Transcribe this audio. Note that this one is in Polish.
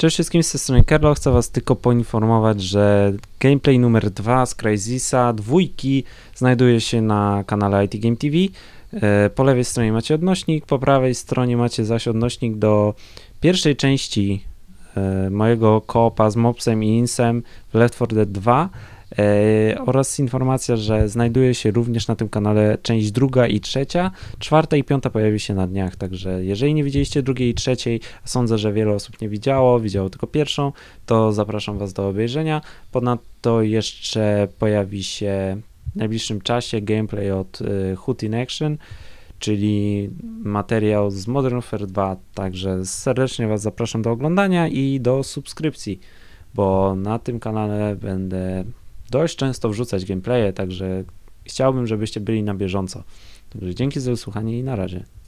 Cześć wszystkim, z tej strony Kerlo, chcę was tylko poinformować, że gameplay numer 2 z Crysisa dwójki znajduje się na kanale IT Game TV. E, po lewej stronie macie odnośnik, po prawej stronie macie zaś odnośnik do pierwszej części E, mojego koopa z Mopsem i Insem w Left 4 Dead 2 e, oraz informacja, że znajduje się również na tym kanale część druga i trzecia, czwarta i piąta pojawi się na dniach, także jeżeli nie widzieliście drugiej i trzeciej, sądzę, że wiele osób nie widziało, widziało tylko pierwszą, to zapraszam Was do obejrzenia. Ponadto jeszcze pojawi się w najbliższym czasie gameplay od e, Hoot in Action, czyli materiał z Modern Warfare 2. Także serdecznie Was zapraszam do oglądania i do subskrypcji, bo na tym kanale będę dość często wrzucać gameplaye, także chciałbym, żebyście byli na bieżąco. Także dzięki za wysłuchanie i na razie.